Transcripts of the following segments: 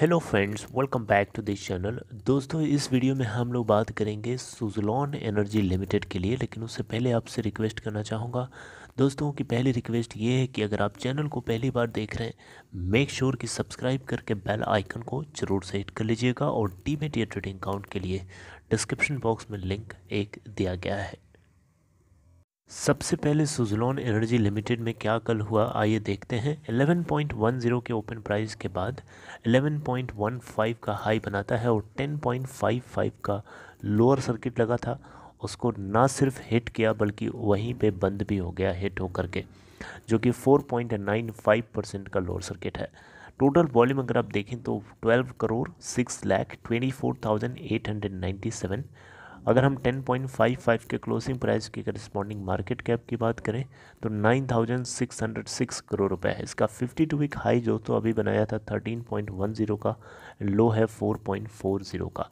Hello friends welcome back to this channel दोस्तों इस video में हम लोग बात करेंगे सुजलॉन एनर्जी लिमिटेड के लिए लेकिन उससे पहले आपसे रिक्वेस्ट करना चाहूँगा दोस्तों की पहली रिक्वेस्ट ये है कि अगर आप चैनल को पहली बार देख रहे हैं मेक श्योर sure कि सब्सक्राइब करके बेल आइकन को जरूर से हिट कर लीजिएगा और डीमेट या ट्रेडिंग अकाउंट के लिए डिस्क्रिप्शन बॉक्स में लिंक एक दिया गया है सबसे पहले सुजलॉन एनर्जी लिमिटेड में क्या कल हुआ आइए देखते हैं 11.10 के ओपन प्राइस के बाद 11.15 का हाई बनाता है और 10.55 का लोअर सर्किट लगा था उसको ना सिर्फ हिट किया बल्कि वहीं पे बंद भी हो गया हिट होकर के जो कि 4.95 परसेंट का लोअर सर्किट है टोटल वॉल्यूम अगर आप देखें तो 12 करोड़ 6 लाख 24,897 अगर हम 10.55 के क्लोजिंग प्राइस के करस्पॉन्डिंग मार्केट कैप की बात करें तो 9,606 करोड़ रुपए है इसका 52 वीक हाई जो तो अभी बनाया था 13.10 का लो है 4.40 का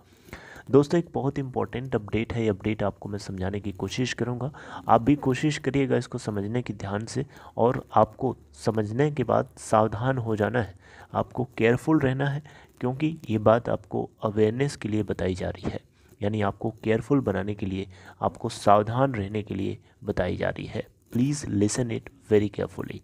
दोस्तों एक बहुत इंपॉर्टेंट अपडेट है ये अपडेट आपको मैं समझाने की कोशिश करूँगा आप भी कोशिश करिएगा इसको समझने की ध्यान से और आपको समझने के बाद सावधान हो जाना है आपको केयरफुल रहना है क्योंकि ये बात आपको अवेयरनेस के लिए बताई जा रही है यानी आपको केयरफुल बनाने के लिए आपको सावधान रहने के लिए बताई जा रही है please listen it very carefully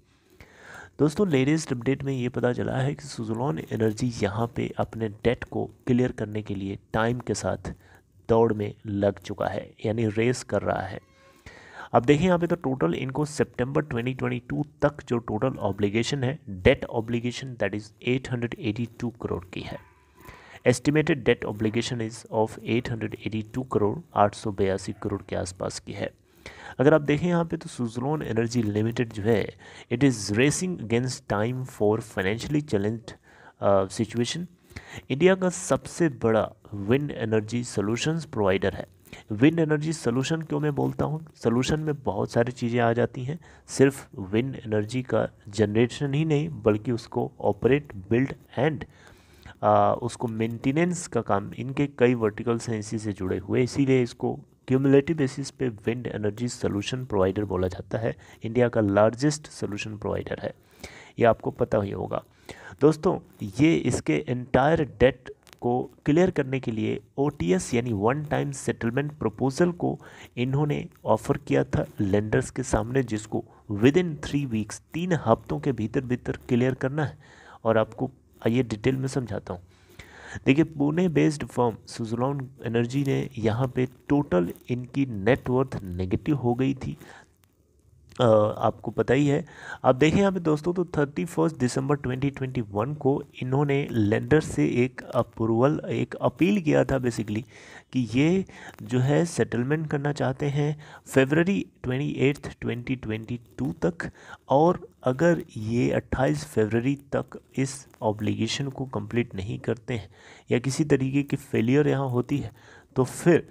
दोस्तों लेटेस्ट अपडेट में ये पता चला है कि सुजलॉन एनर्जी यहाँ पे अपने डेट को क्लियर करने के लिए टाइम के साथ दौड़ में लग चुका है यानी रेस कर रहा है अब देखिए यहाँ पे तो टोटल इनको सितंबर 2022 तक जो टोटल ऑब्लिगेशन है debt obligation that is 882 crore की है estimated debt obligation is of 882 crore आठ करोड़ के आसपास की है अगर आप देखें यहाँ पे तो सुजलोन एनर्जी लिमिटेड जो है it is racing against time for financially challenge situation India का सबसे बड़ा विंड एनर्जी सोल्यूशंस प्रोवाइडर है विंड एनर्जी सोल्यूशन क्यों मैं बोलता हूँ सोल्यूशन में बहुत सारी चीज़ें आ जाती हैं सिर्फ विंड एनर्जी का जनरेशन ही नहीं बल्कि उसको ऑपरेट बिल्ड एंड आ, उसको मेंटेनेंस का काम इनके कई वर्टिकल साइंसिस से जुड़े हुए इसीलिए इसको क्यूमुलेटिव बेसिस पे विंड एनर्जी सोल्यूशन प्रोवाइडर बोला जाता है इंडिया का लार्जेस्ट सोल्यूशन प्रोवाइडर है ये आपको पता ही होगा दोस्तों ये इसके एंटायर डेट को क्लियर करने के लिए ओ यानी वन टाइम सेटलमेंट प्रपोजल को इन्होंने ऑफ़र किया था लेंडर्स के सामने जिसको विद इन थ्री वीक्स तीन हफ्तों के भीतर भीतर क्लियर करना है और आपको आइए डिटेल में समझाता हूँ देखिए Pune based firm Suzlon energy ने यहाँ पे टोटल इनकी नेटवर्थ नेगेटिव हो गई थी आपको पता ही है आप देखें यहाँ पे दोस्तों तो थर्टी फर्स्ट दिसंबर 2021 को इन्होंने लेंडर से एक अप्रूवल एक अपील किया था बेसिकली कि ये जो है सेटलमेंट करना चाहते हैं फेबररी 28 2022 तक और अगर ये 28 फरवरी तक इस ऑब्लिगेशन को कंप्लीट नहीं करते हैं या किसी तरीके की फेलियर यहाँ होती है तो फिर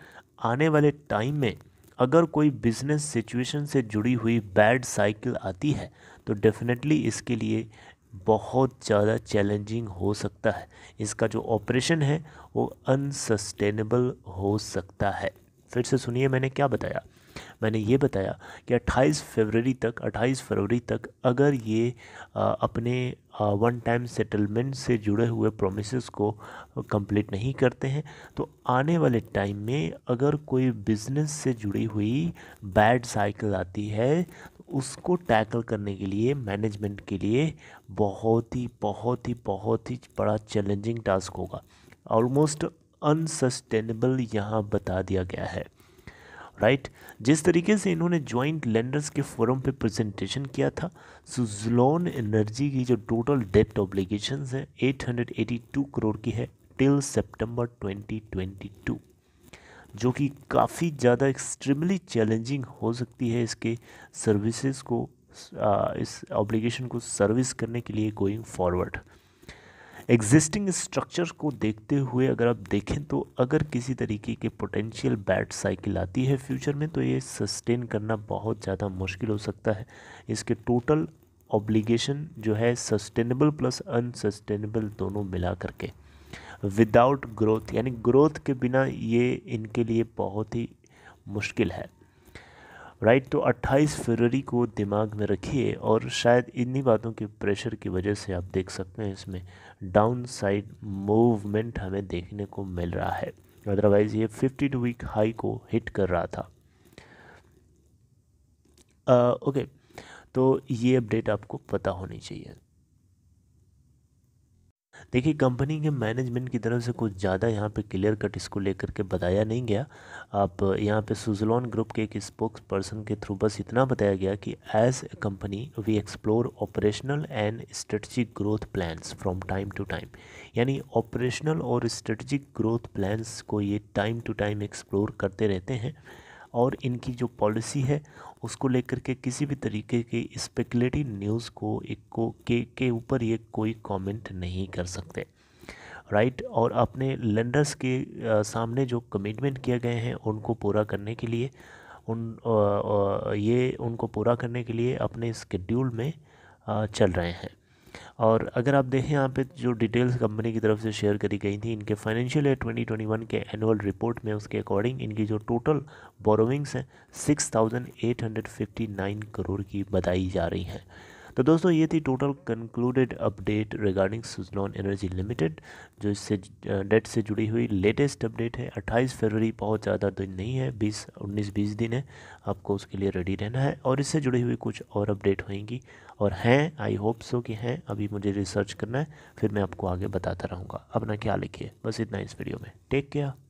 आने वाले टाइम में अगर कोई बिजनेस सिचुएशन से जुड़ी हुई बैड साइकिल आती है तो डेफिनेटली इसके लिए बहुत ज़्यादा चैलेंजिंग हो सकता है इसका जो ऑपरेशन है वो अनसस्टेनेबल हो सकता है फिर से सुनिए मैंने क्या बताया मैंने ये बताया कि 28 फरवरी तक 28 फरवरी तक अगर ये आ, अपने वन टाइम सेटलमेंट से जुड़े हुए प्रोमिस को कंप्लीट नहीं करते हैं तो आने वाले टाइम में अगर कोई बिज़नेस से जुड़ी हुई बैड साइकिल आती है उसको टैकल करने के लिए मैनेजमेंट के लिए बहुत ही बहुत ही बहुत ही बड़ा चैलेंजिंग टास्क होगा ऑलमोस्ट अनसस्टेनेबल यहाँ बता दिया गया है राइट जिस तरीके से इन्होंने ज्वाइंट लेंडर्स के फोरम पे प्रेजेंटेशन किया था सुजलोन एनर्जी की जो टोटल डेप्ट ऑब्लिगेशन है 882 करोड़ की है टिल सितंबर 2022 जो कि काफ़ी ज़्यादा एक्सट्रीमली चैलेंजिंग हो सकती है इसके सर्विसेज को इस ऑब्लिगेशन को सर्विस करने के लिए गोइंग फॉरवर्ड एग्जिस्टिंग स्ट्रक्चर को देखते हुए अगर आप देखें तो अगर किसी तरीके के पोटेंशियल बैड साइकिल आती है फ्यूचर में तो ये सस्टेन करना बहुत ज़्यादा मुश्किल हो सकता है इसके टोटल ऑब्लिगेशन जो है सस्टेनेबल प्लस अनसस्टेनेबल दोनों मिला करके विदाउट ग्रोथ यानी ग्रोथ के बिना ये इनके लिए बहुत ही मुश्किल है राइट तो 28 फरवरी को दिमाग में रखिए और शायद इन्हीं बातों के प्रेशर की वजह से आप देख सकते हैं इसमें डाउन साइड मूवमेंट हमें देखने को मिल रहा है अदरवाइज़ ये 52 वीक हाई को हिट कर रहा था ओके uh, okay, तो ये अपडेट आपको पता होनी चाहिए देखिए कंपनी के मैनेजमेंट की तरफ से कुछ ज़्यादा यहाँ पे क्लियर कट इसको लेकर के बताया नहीं गया आप यहाँ पे सुजलॉन ग्रुप के एक स्पोक्स पर्सन के थ्रू बस इतना बताया गया कि as a company we explore operational and strategic growth plans from time to time यानी ऑपरेशनल और स्ट्रेटजिक ग्रोथ प्लान्स को ये टाइम टू टाइम एक्सप्लोर करते रहते हैं और इनकी जो पॉलिसी है उसको लेकर के किसी भी तरीके के स्पेकुलेटिव न्यूज़ को एक को के के ऊपर ये कोई कमेंट नहीं कर सकते राइट right? और अपने लेंडर्स के आ, सामने जो कमिटमेंट किए गए हैं उनको पूरा करने के लिए उन आ, आ, ये उनको पूरा करने के लिए अपने स्केड्यूल में चल रहे हैं और अगर आप देखें यहाँ पे जो डिटेल्स कंपनी की तरफ से शेयर करी गई थी इनके फाइनेंशियल ईयर 2021 के एनुअल रिपोर्ट में उसके अकॉर्डिंग इनकी जो टोटल बोरोविंग्स हैं 6,859 करोड़ की बताई जा रही हैं तो दोस्तों ये थी total concluded update regarding Suzlon energy limited जो इससे डेट से जुड़ी हुई लेटेस्ट अपडेट है 28 फरवरी बहुत ज़्यादा दिन नहीं है 20 19 20 दिन है आपको उसके लिए रेडी रहना है और इससे जुड़ी हुई कुछ और अपडेट होंगी और हैं आई होप सो कि हैं अभी मुझे रिसर्च करना है फिर मैं आपको आगे बताता रहूँगा अपना ख्याल रखिए बस इतना इस वीडियो में टेक केयर